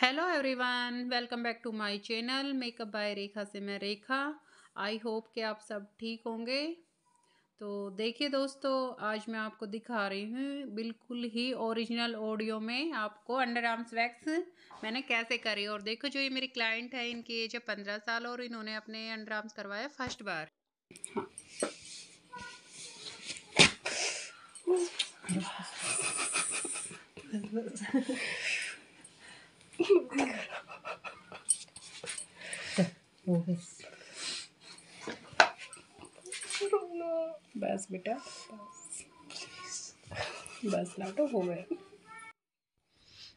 Hello everyone welcome back to my channel makeup by Rekha से मैं रेखा I hope कि आप सब ठीक होंगे तो देखिए दोस्तों आज मैं आपको दिखा रही हूँ बिल्कुल ही ओरिजिनल ऑडियो में आपको अंडर आर्म्स वैक्स मैंने कैसे करी और देखो जो ये मेरी क्लाइंट है इनकी एज है पंद्रह साल और इन्होंने अपने अंडर आर्म्स करवाया फर्स्ट बार हाँ। बस बस बेटा बस बस लाटो हो गए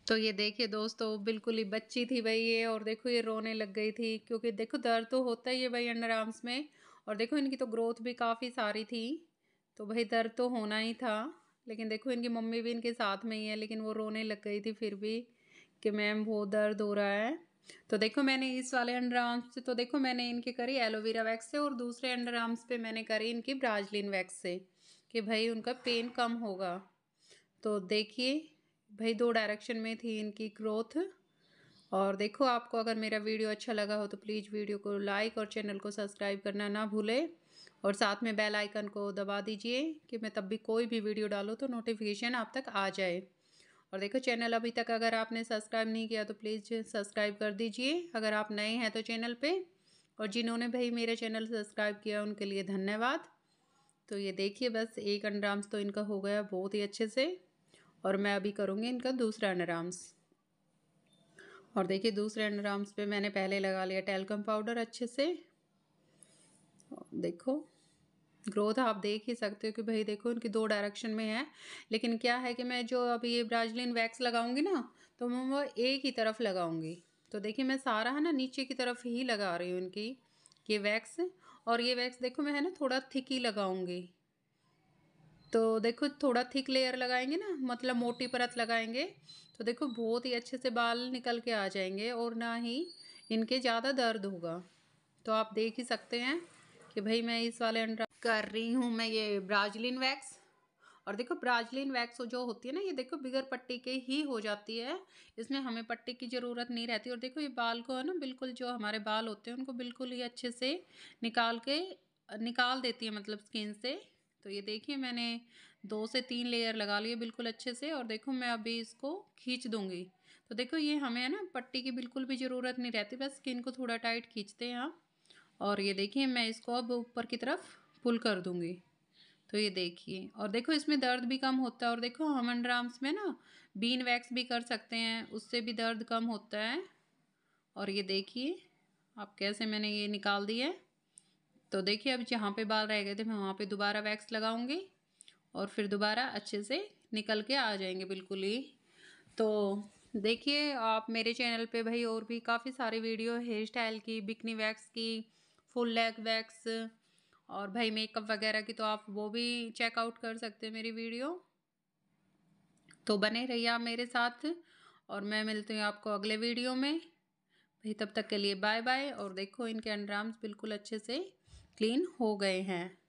तो ये देखिए दोस्तों बिल्कुल ही बच्ची थी भाई ये और देखो ये रोने लग गई थी क्योंकि देखो दर्द तो होता ही है भाई अंडर आर्म्स में और देखो इनकी तो ग्रोथ भी काफ़ी सारी थी तो भाई दर्द तो होना ही था लेकिन देखो इनकी मम्मी भी इनके साथ में ही है लेकिन वो रोने लग गई थी फिर भी कि मैम वो दर्द हो रहा है तो देखो मैंने इस वाले अंडर आर्म्स से तो देखो मैंने इनके करी एलोवेरा वैक्स से और दूसरे अंडर आर्म्स पे मैंने करी इनकी ब्राजलिन वैक्स से कि भाई उनका पेन कम होगा तो देखिए भाई दो डायरेक्शन में थी इनकी ग्रोथ और देखो आपको अगर मेरा वीडियो अच्छा लगा हो तो प्लीज़ वीडियो को लाइक और चैनल को सब्सक्राइब करना ना भूलें और साथ में बेल आइकन को दबा दीजिए कि मैं तब भी कोई भी वीडियो डालूँ तो नोटिफिकेशन आप तक आ जाए और देखो चैनल अभी तक अगर आपने सब्सक्राइब नहीं किया तो प्लीज़ सब्सक्राइब कर दीजिए अगर आप नए हैं तो चैनल पर और जिन्होंने भाई मेरा चैनल सब्सक्राइब किया उनके लिए धन्यवाद तो ये देखिए बस एक अंडराम्स तो इनका हो गया बहुत ही अच्छे से और मैं अभी करूँगी इनका दूसरा अंडराम्स और देखिए दूसरे अंडराम्स पर मैंने पहले लगा लिया टेलकम पाउडर अच्छे से देखो ग्रोथ आप देख ही सकते हो कि भाई देखो इनकी दो डायरेक्शन में है लेकिन क्या है कि मैं जो अभी ये ब्राजलिन वैक्स लगाऊंगी ना तो मैं वो एक ही तरफ लगाऊंगी तो देखिए मैं सारा है ना नीचे की तरफ ही लगा रही हूँ इनकी ये वैक्स और ये वैक्स देखो मैं है ना थोड़ा थिक ही लगाऊंगी तो देखो थोड़ा थिक लेयर लगाएंगे ना मतलब मोटी परत लगाएंगे तो देखो बहुत ही अच्छे से बाल निकल के आ जाएंगे और ना ही इनके ज़्यादा दर्द होगा तो आप देख ही सकते हैं कि भाई मैं इस वाले अंडर कर रही हूँ मैं ये ब्राजलिन वैक्स और देखो ब्राजलिन वैक्स जो होती है ना ये देखो बिगर पट्टी के ही हो जाती है इसमें हमें पट्टी की ज़रूरत नहीं रहती और देखो ये बाल को है ना बिल्कुल जो हमारे बाल होते हैं उनको बिल्कुल ही अच्छे से निकाल के निकाल देती है मतलब स्किन से तो ये देखिए मैंने दो से तीन लेयर लगा लिए बिल्कुल अच्छे से और देखो मैं अभी इसको खींच दूंगी तो देखो ये हमें है ना पट्टी की बिल्कुल भी ज़रूरत नहीं रहती बस स्किन को थोड़ा टाइट खींचते हैं हम और ये देखिए मैं इसको अब ऊपर की तरफ पुल कर दूँगी तो ये देखिए और देखो इसमें दर्द भी कम होता है और देखो हमन ड्राम्स में ना बीन वैक्स भी कर सकते हैं उससे भी दर्द कम होता है और ये देखिए आप कैसे मैंने ये निकाल दिया तो देखिए अब जहाँ पे बाल रह गए थे मैं वहाँ पे दोबारा वैक्स लगाऊंगी और फिर दोबारा अच्छे से निकल के आ जाएंगे बिल्कुल ही तो देखिए आप मेरे चैनल पे भाई और भी काफ़ी सारे वीडियो हेयर स्टाइल की बिकनी वैक्स की फुल लेग वैक्स और भाई मेकअप वगैरह की तो आप वो भी चेकआउट कर सकते हैं मेरी वीडियो तो बने रहिए आप मेरे साथ और मैं मिलती हूँ आपको अगले वीडियो में भाई तब तक के लिए बाय बाय और देखो इनके अंडर बिल्कुल अच्छे से क्लीन हो गए हैं